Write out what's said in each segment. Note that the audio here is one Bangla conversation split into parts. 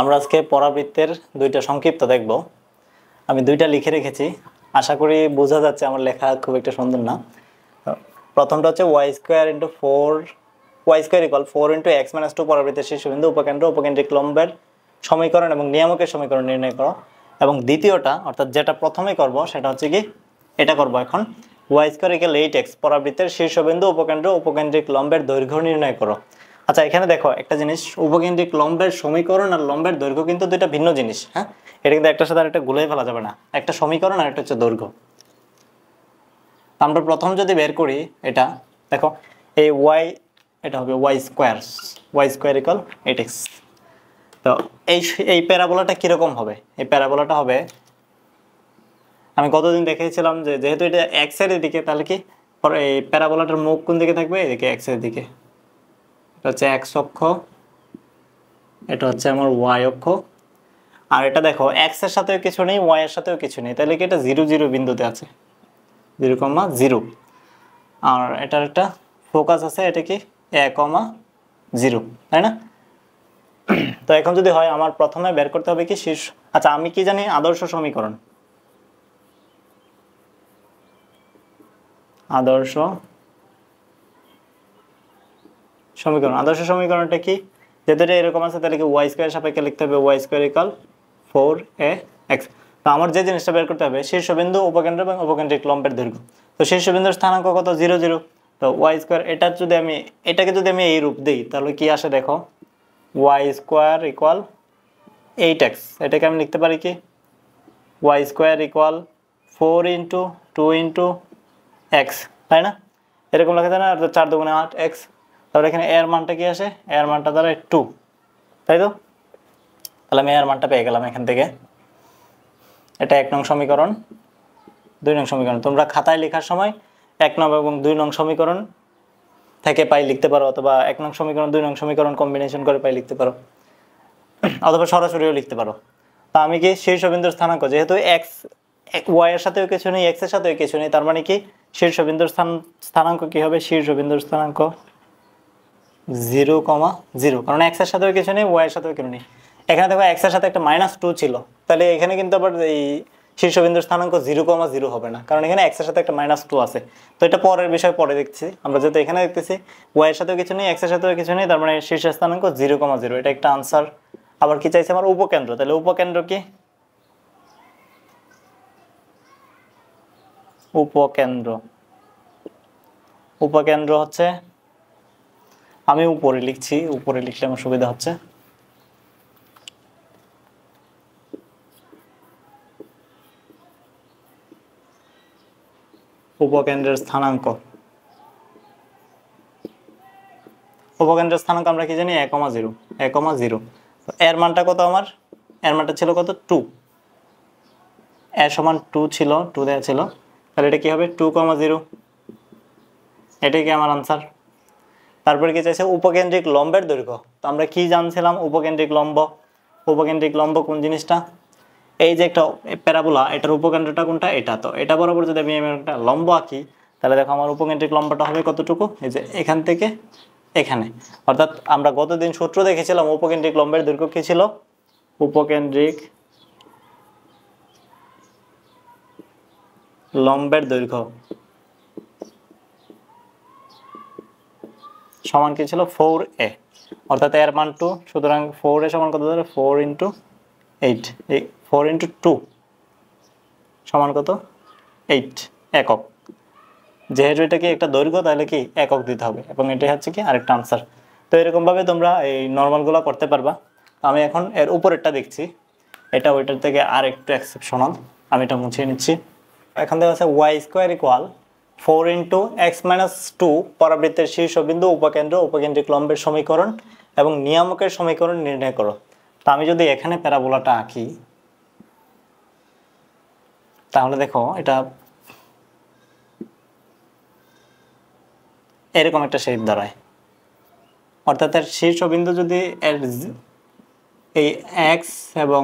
আমরা আজকে পরাবৃত্তের দুইটা সংক্ষিপ্ত দেখব আমি দুইটা লিখে রেখেছি আশা করি বোঝা যাচ্ছে আমার লেখা খুব একটা সুন্দর না প্রথমটা হচ্ছে y square into four y square equal four into x minus two পরাবৃত্তের শীর্ষবিন্দু উপকেন্দ্র উপকেন্দ্রিক লম্বের সমীকরণ এবং নিয়ামকের সমীকরণ নির্ণয় করো এবং দ্বিতীয়টা অর্থাৎ যেটা প্রথমে করব সেটা হচ্ছে কি এটা করব এখন y square equal eight x পরাবৃত্তের শীর্ষবিন্দু উপকেন্দ্র উপকেন্দ্রিক লম্বের দৈর্ঘ্য নির্ণয় করো আচ্ছা এখানে দেখো একটা জিনিস উপকেন্দ্রিক লম্বের সমীকরণ আর লম্বের দৈর্ঘ্য কিন্তু দুইটা ভিন্ন জিনিস হ্যাঁ এটা কিন্তু একটা সাথে আর একটা গুলোই ফেলা যাবে না একটা সমীকরণ আর একটা হচ্ছে দৈর্ঘ্য আমরা প্রথম যদি বের করি এটা দেখো এই ওয়াই এটা হবে y square y square equal eight x তো এই এই প্যারাবোলাটা কীরকম হবে এই প্যারাবোলাটা হবে আমি গতদিন দেখেছিলাম যে যেহেতু এটা এক্সের দিকে তাহলে কি এই প্যারাবোলাটার মুখ কোন দিকে থাকবে এদিকে এক্সের দিকে এটা হচ্ছে এক্স অক্ষ এটা হচ্ছে আমার ওয়াই অক্ষ আর এটা দেখো এক্স এর সাথেও কিছু নেই ওয়াই এর সাথেও কিছু নেই তাহলে কি এটা জিরো জিরো বিন্দুতে আছে জিরো কমা জিরো আর এটার একটা ফোকাস আছে এটা কি এ কমা জিরো তাই না তো এখন যদি হয় আমার প্রথমে বের করতে হবে কি শীর্ষ আচ্ছা আমি কি জানি আদর্শ সমীকরণ আদর্শ সমীকরণ আদর্শ সমীকরণটা কি যেহেতু এটা এরকম আছে তাহলে কি ওয়াই স্কোয়ার সাপেক্ষে লিখতে হবে y square equal four a x তো আমার যে জিনিসটা বের করতে হবে শীর্ষবিন্দু উপকেন্দ্র এবং উপকেন্দ্রিক লম্বের দৈর্ঘ্য তো শীর্ষবিন্দুর স্থানাঙ্ক কত জিরো জিরো তো ওয়াই স্কোয়ার এটার যদি আমি এটাকে যদি আমি এই রূপ দিই তাহলে কি আসে দেখো y square equal eight x এটাকে আমি লিখতে পারি কি y square equal four into two into x তাই না এরকম লেখা যায় না আর চার দুগুণে আট এক্স তারপর এখানে এয়ার মানটা কি আসে এয়ার মানটা দাঁড়ায় টু তাই তো তাহলে আমি এয়ার মানটা পেয়ে গেলাম এখান থেকে এটা এক নং সমীকরণ দুই নং সমীকরণ তোমরা খাতায় লেখার সময় এক নং এবং দুই নং সমীকরণ থেকে পাই লিখতে পারো অথবা এক নং সমীকরণ দুই নং সমীকরণ কম্বিনেশন করে পাই লিখতে পারো অথবা সরাসরিও লিখতে পারো তা আমি কি বিন্দুর স্থানাঙ্ক যেহেতু এক্স ওয়াইয়ের সাথেও কিছু নেই এক্সের সাথেও কিছু নেই তার মানে কি বিন্দুর স্থান স্থানাঙ্ক কী হবে বিন্দুর স্থানাঙ্ক জিরো কমা জিরো কারণ এক্সের সাথেও কিছু নেই ওয়াইয়ের সাথেও কিছু নেই এখানে দেখো এক্সের সাথে একটা মাইনাস টু ছিল তাহলে এখানে কিন্তু আবার এই শীর্ষবিন্দুর স্থানাঙ্ক জিরো কমা জিরো হবে না কারণ এখানে এক্সের সাথে একটা মাইনাস টু আছে তো এটা পরের বিষয় পরে দেখছি আমরা যেহেতু এখানে দেখতেছি ওয়াইয়ের সাথেও কিছু নেই এক্সের সাথেও কিছু নেই তার মানে শীর্ষ স্থানাঙ্ক জিরো কমা জিরো এটা একটা আনসার আবার কি চাইছে আমার উপকেন্দ্র তাহলে উপকেন্দ্র কি উপকেন্দ্র উপকেন্দ্র হচ্ছে আমি উপরে লিখছি উপরে লিখলে আমার সুবিধা হচ্ছে উপকেন্দ্রের স্থানাঙ্ক উপকেন্দ্রের স্থানাঙ্ক আমরা কি জানি একমা জিরো একমা জিরো এর মানটা কত আমার এর মানটা ছিল কত টু এর সমান টু ছিল টু দেওয়া ছিল তাহলে এটা কি হবে টু কমা জিরো এটাই কি আমার আনসার তারপরে কি চাইছে উপকেন্দ্রিক লম্বের দৈর্ঘ্য তো আমরা কি জানছিলাম উপকেন্দ্রিক লম্ব উপকেন্দ্রিক লম্ব কোন জিনিসটা এই যে একটা প্যারাবোলা এটার উপকেন্দ্রটা কোনটা এটা তো এটা বরাবর যদি আমি একটা লম্ব আঁকি তাহলে দেখো আমার উপকেন্দ্রিক লম্বটা হবে কতটুকু এই যে এখান থেকে এখানে অর্থাৎ আমরা গতদিন সূত্র দেখেছিলাম উপকেন্দ্রিক লম্বের দৈর্ঘ্য কী ছিল উপকেন্দ্রিক লম্বের দৈর্ঘ্য সমান কি ছিল ফোর এ অর্থাৎ এর মান টু সুতরাং ফোর এ সমান কত four into eight four into two সমান কত এইট একক যেহেতু এটা কি একটা দৈর্ঘ্য তাহলে কি একক দিতে হবে এবং এটাই হচ্ছে কি আরেকটা আনসার তো এরকমভাবে তোমরা এই নর্মালগুলো করতে পারবা আমি এখন এর উপরেরটা দেখছি এটা ওইটার থেকে আর একটু এক্সেপশনাল আমি এটা মুছিয়ে নিচ্ছি এখান থেকে আছে y square equal four into x minus two পরাবৃত্তের শীর্ষবিন্দু উপকেন্দ্র উপকেন্দ্রিক লম্বের সমীকরণ এবং নিয়ামকের সমীকরণ নির্ণয় করো তো আমি যদি এখানে প্যারাবোলাটা আঁকি তাহলে দেখো এটা এরকম একটা শেপ দাঁড়ায় অর্থাৎ এর শীর্ষবিন্দু যদি এর এই এক্স এবং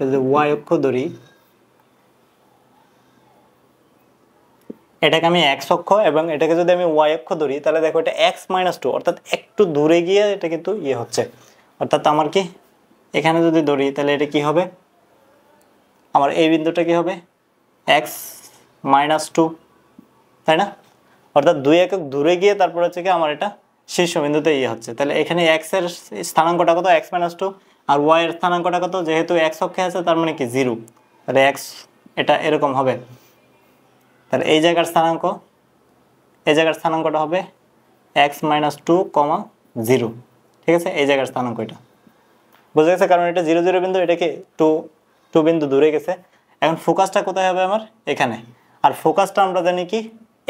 যদি ওয়াই অক্ষ ধরি এটাকে আমি এক্স অক্ষ এবং এটাকে যদি আমি ওয়াই অক্ষ ধরি তাহলে দেখো এটা এক্স মাইনাস টু অর্থাৎ একটু দূরে গিয়ে এটা কিন্তু ইয়ে হচ্ছে অর্থাৎ আমার কি এখানে যদি ধরি তাহলে এটা কি হবে আমার এই বিন্দুটা কি হবে এক্স মাইনাস টু তাই না অর্থাৎ দুই একক দূরে গিয়ে তারপর হচ্ছে কি আমার এটা শীর্ষবিন্দুতে ইয়ে হচ্ছে তাহলে এখানে এক্সের স্থানাঙ্কটা কত এক্স মাইনাস টু আর এর স্থানাঙ্কটা কত যেহেতু এক্স অক্ষে আছে তার মানে কি জিরো তাহলে এক্স এটা এরকম হবে তাহলে এই জায়গার স্থানাঙ্ক এই জায়গার স্থানাঙ্কটা হবে x minus two comma zero ঠিক আছে এই জায়গার স্থানাঙ্ক এটা বুঝে গেছে কারণ এটা জিরো জিরো বিন্দু এটাকে টু টু বিন্দু দূরে গেছে এখন ফোকাসটা কোথায় হবে আমার এখানে আর ফোকাসটা আমরা জানি কি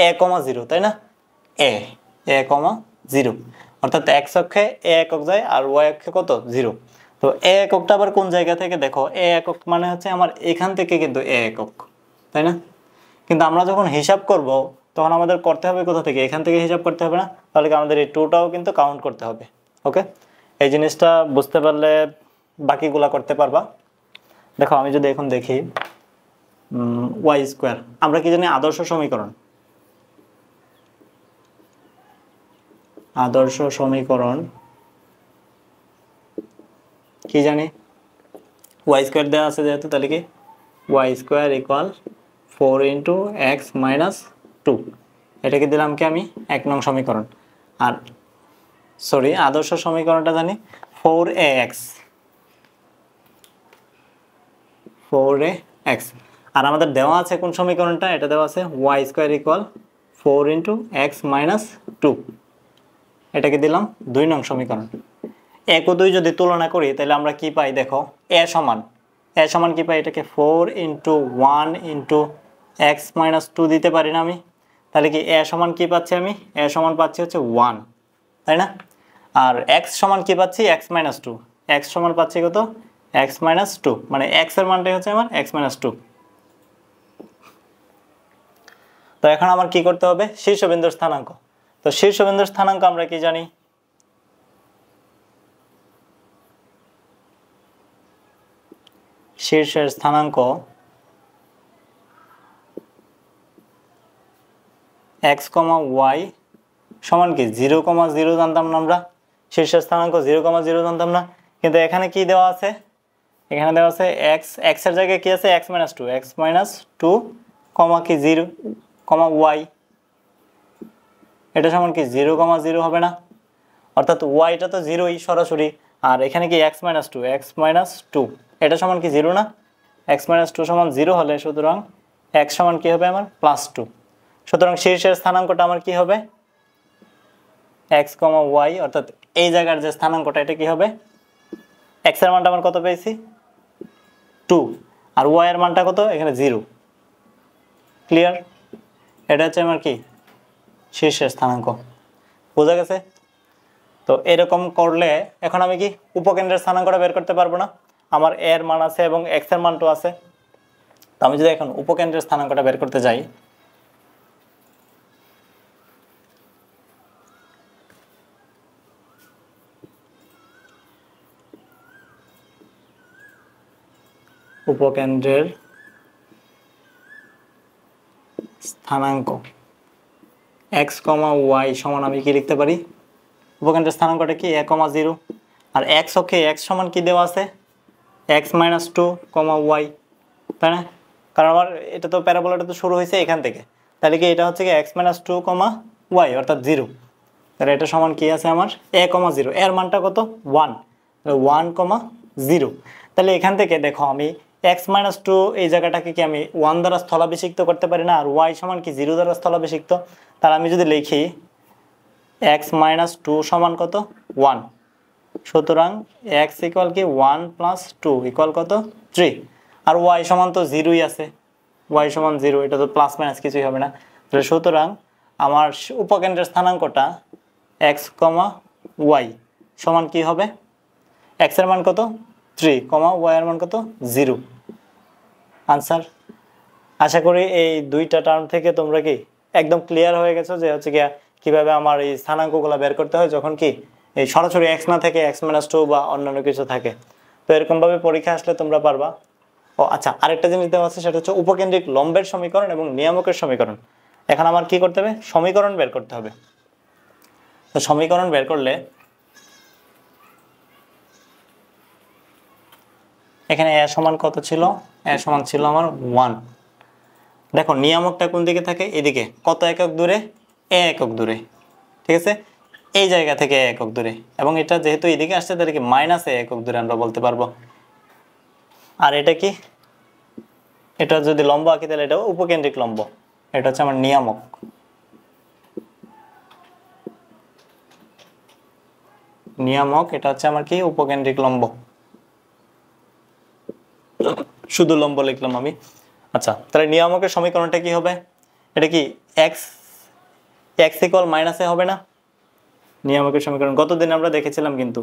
এ কমা জিরো তাই না এ এ কমা জিরো অর্থাৎ এক্স অক্ষে এ একক যায় আর ওয়াই অক্ষে কত জিরো তো এ এককটা আবার কোন জায়গা থেকে দেখো এ একক মানে হচ্ছে আমার এখান থেকে কিন্তু এ একক তাই না কিন্তু আমরা যখন হিসাব করব তখন আমাদের করতে হবে কোথা থেকে এখান থেকে হিসাব করতে হবে না তাহলে আমাদের এই টুটাও কিন্তু কাউন্ট করতে হবে ওকে এই জিনিসটা বুঝতে পারলে বাকিগুলা করতে পারবা দেখো আমি যদি এখন দেখি ওয়াই স্কোয়ার আমরা কি জানি আদর্শ সমীকরণ আদর্শ সমীকরণ কি জানি ওয়াই স্কোয়ার দেওয়া আছে যেহেতু তাহলে কি y square equal four into x minus two এটাকে দিলাম কি আমি এক নং সমীকরণ আর সরি আদর্শ সমীকরণটা জানি four a x four a x আর আমাদের দেওয়া আছে কোন সমীকরণটা এটা দেওয়া আছে y square equal four into x minus two এটাকে দিলাম দুই নং সমীকরণ এক ও দুই যদি তুলনা করি তাহলে আমরা কি পাই দেখো এ সমান এ সমান কি পাই এটাকে four into one into x minus two দিতে পারি না আমি তাহলে কি এ সমান কী পাচ্ছি আমি এ সমান পাচ্ছি হচ্ছে ওয়ান তাই না আর এক্স সমান কী পাচ্ছি এক্স মাইনাস টু এক্স সমান পাচ্ছি কত এক্স মাইনাস টু মানে এক্সের মানটাই হচ্ছে আমার এক্স মাইনাস টু তো এখন আমার কি করতে হবে শীর্ষবিন্দুর স্থানাঙ্ক তো শীর্ষবিন্দুর স্থানাঙ্ক আমরা কি জানি শীর্ষের স্থানাঙ্ক এক্স কমা ওয়াই সমান কি জিরো কমা জিরো জানতাম না আমরা শীর্ষ স্থানাঙ্ক জিরো কমা জিরো জানতাম না কিন্তু এখানে কি দেওয়া আছে এখানে দেওয়া আছে এক্স এক্সের জায়গায় কী আছে x minus two x minus two comma কি জিরো কমা ওয়াই এটা সমান কি জিরো কমা জিরো হবে না অর্থাৎ ওয়াইটা তো জিরোই সরাসরি আর এখানে কি x minus two x minus two এটা সমান কি জিরো না এক্স মাইনাস টু সমান জিরো হলে সুতরাং এক্স সমান কী হবে আমার প্লাস টু সুতরাং শীর্ষের স্থানাঙ্কটা আমার কি হবে এক্স কমা ওয়াই অর্থাৎ এই জায়গার যে স্থানাঙ্কটা এটা কি হবে এক্স এর মানটা আমার কত পেয়েছি টু আর ওয়াই এর মানটা কত এখানে জিরো ক্লিয়ার এটা হচ্ছে আমার কি শীর্ষের স্থানাঙ্ক বোঝা গেছে তো এরকম করলে এখন আমি কি উপকেন্দ্রের স্থানাঙ্কটা বের করতে পারবো না আমার এর মান আছে এবং এক্স এর মানটাও আছে তো আমি যদি এখন উপকেন্দ্রের স্থানাঙ্কটা বের করতে যাই উপকেন্দ্রের স্থানাঙ্ক এক্স কমা ওয়াই সমান আমি কি লিখতে পারি উপকেন্দ্রের স্থানাঙ্কটা কি এ কমা জিরো আর এক্স ওকে এক্স সমান কি দেওয়া আছে x minus two comma y তাই না কারণ আমার এটা তো প্যারাবোলাটা তো শুরু হয়েছে এখান থেকে তাহলে কি এটা হচ্ছে কি x minus two comma y অর্থাৎ জিরো তাহলে এটা সমান কি আছে আমার এ কমা জিরো এর মানটা কত ওয়ান ওয়ান কমা জিরো তাহলে এখান থেকে দেখো আমি এক্স মাইনাস টু এই জায়গাটাকে কি আমি ওয়ান দ্বারা স্থলাভিষিক্ত করতে পারি না আর ওয়াই সমান কি জিরো দ্বারা স্থলাভিষিক্ত তাহলে আমি যদি লিখি এক্স মাইনাস টু সমান কত ওয়ান সুতরাং এক্স ইকুয়াল কি ওয়ান প্লাস টু ইকুয়াল কত থ্রি আর ওয়াই সমান তো জিরোই আছে ওয়াই সমান জিরো এটা তো প্লাস মাইনাস কিছুই হবে না তাহলে সুতরাং আমার উপকেন্দ্রের স্থানাঙ্কটা এক্স কমা ওয়াই সমান কি হবে এক্সের মান কত থ্রি কমা ওয়াইয়ের মান কত জিরো আনসার আশা করি এই দুইটা টার্ম থেকে তোমরা কি একদম ক্লিয়ার হয়ে গেছো যে হচ্ছে কি কীভাবে আমার এই স্থানাঙ্কগুলো বের করতে হয় যখন কি এই সরাসরি এক্স না থেকে এক্স মাইনাস টু বা অন্যান্য কিছু থাকে তো এরকমভাবে পরীক্ষা আসলে তোমরা পারবা ও আচ্ছা আরেকটা জিনিস দেওয়া আছে সেটা হচ্ছে উপকেন্দ্রিক লম্বের সমীকরণ এবং নিয়ামকের সমীকরণ এখন আমার কি করতে হবে সমীকরণ বের করতে হবে তো সমীকরণ বের করলে এখানে এ সমান কত ছিল এ সমান ছিল আমার ওয়ান দেখো নিয়ামকটা কোন দিকে থাকে এদিকে কত একক দূরে এ একক দূরে ঠিক আছে এই জায়গা থেকে একক দূরে এবং এটা যেহেতু এদিকে আসছে তাহলে কি মাইনাস এ একক দূরে আমরা বলতে পারবো আর এটা কি এটা যদি লম্ব আঁকি তাহলে এটা উপকেন্দ্রিক লম্ব এটা হচ্ছে আমার নিয়ামক নিয়ামক এটা হচ্ছে আমার কি উপকেন্দ্রিক লম্ব শুধু লম্ব লিখলাম আমি আচ্ছা তাহলে নিয়ামকের সমীকরণটা কি হবে এটা কি এক্স এক্স ইকল মাইনাসে হবে না নিয়ামকের সমীকরণ গতদিন আমরা দেখেছিলাম কিন্তু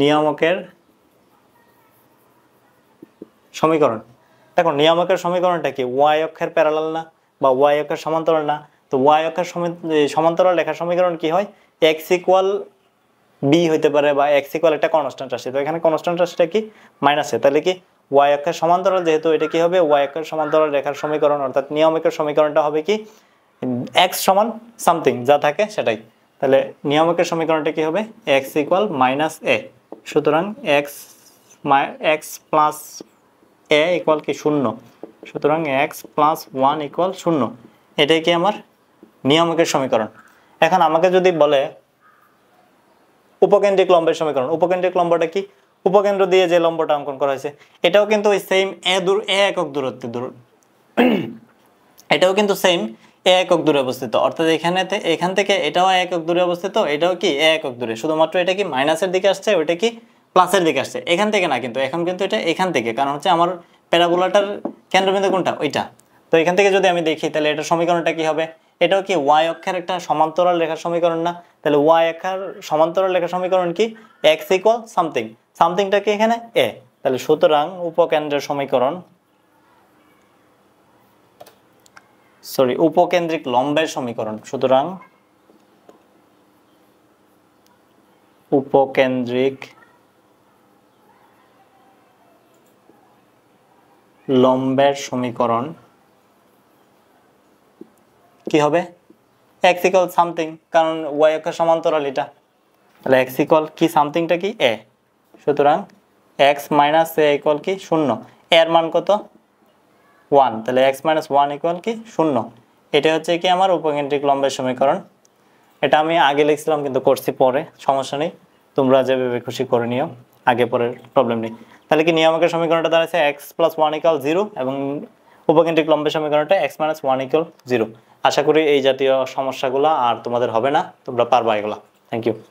নিয়ামকের সমীকরণ দেখো নিয়ামকের সমীকরণটা কি ওয়াই অক্ষের প্যারালাল না বা ওয়াই অক্ষের সমান্তরাল না তো ওয়াই অক্ষের সমান্তরাল লেখার সমীকরণ কি হয় এক্স ইকুয়াল বি হইতে পারে বা এক্স ইকুয়াল একটা কনস্ট্যান্ট রাশি তো এখানে কনস্ট্যান্ট রাশিটা কি মাইনাসে তাহলে কি ওয়াই অক্ষের সমান্তরাল যেহেতু এটা কি হবে ওয়াই অক্ষের সমান্তরাল রেখার সমীকরণ অর্থাৎ নিয়মিকের সমীকরণটা হবে কি এক্স সমান সামথিং যা থাকে সেটাই তাহলে নিয়ামকের সমীকরণটা কি হবে এক্স ইকুয়াল মাইনাস এ সুতরাং x x plus a equal কি শূন্য সুতরাং এক্স প্লাস ওয়ান ইকুয়াল শূন্য এটাই কি আমার নিয়ামকের সমীকরণ এখন আমাকে যদি বলে উপকেন্দ্রিক লম্বের সমীকরণ উপকেন্দ্রিক লম্বটা কি উপকেন্দ্র দিয়ে যে লম্বটা অঙ্কন করা হয়েছে এটাও কিন্তু ওই সেম এ দূর এ একক দূরত্বে দূর এটাও কিন্তু সেম এ একক দূরে অবস্থিত অর্থাৎ এখানে এখান থেকে এটাও একক দূরে অবস্থিত এটাও কি এ একক দূরে শুধুমাত্র এটা কি মাইনাসের দিকে আসছে ওইটা কি প্লাসের দিকে আসছে এখান থেকে না কিন্তু এখন কিন্তু এটা এখান থেকে কারণ হচ্ছে আমার প্যারাবোলাটার কেন্দ্রবিন্দু কোনটা ওইটা তো এখান থেকে যদি আমি দেখি তাহলে এটা সমীকরণটা কি হবে এটাও কি ওয়াই অক্ষের একটা সমান্তরাল লেখার সমীকরণ না তাহলে ওয়াই অক্ষের সমান্তরাল লেখার সমীকরণ কি এক্স ইকুয়াল সামথিং সামথিংটা কি এখানে এ তাহলে সুতরাং উপকেন্দ্রের সমীকরণ সরি উপকেন্দ্রিক লম্বের সমীকরণ সুতরাং উপকেন্দ্রিক লম্বের সমীকরণ কি হবে এক্স ইকল সামথিং কারণ ওয়াই অক্ষের সমান্তরাল এটা তাহলে এক্স ইকল কি সামথিংটা কি এ সুতরাং এক্স মাইনাস এ ইকুয়াল কি শূন্য এর মান কত ওয়ান তাহলে এক্স মাইনাস ওয়ান ইকুয়াল কি শূন্য এটা হচ্ছে কি আমার উপকেন্দ্রিক লম্বের সমীকরণ এটা আমি আগে লিখছিলাম কিন্তু করছি পরে সমস্যা নেই তোমরা যেভাবে খুশি করে নিও আগে পরের প্রবলেম নেই তাহলে কি নিয়ামকের সমীকরণটা দাঁড়াচ্ছে x plus one equal zero এবং উপকেন্দ্রিক লম্বের সমীকরণটা x minus one equal zero আশা করি এই জাতীয় সমস্যাগুলো আর তোমাদের হবে না তোমরা পারবা এগুলো থ্যাংক ইউ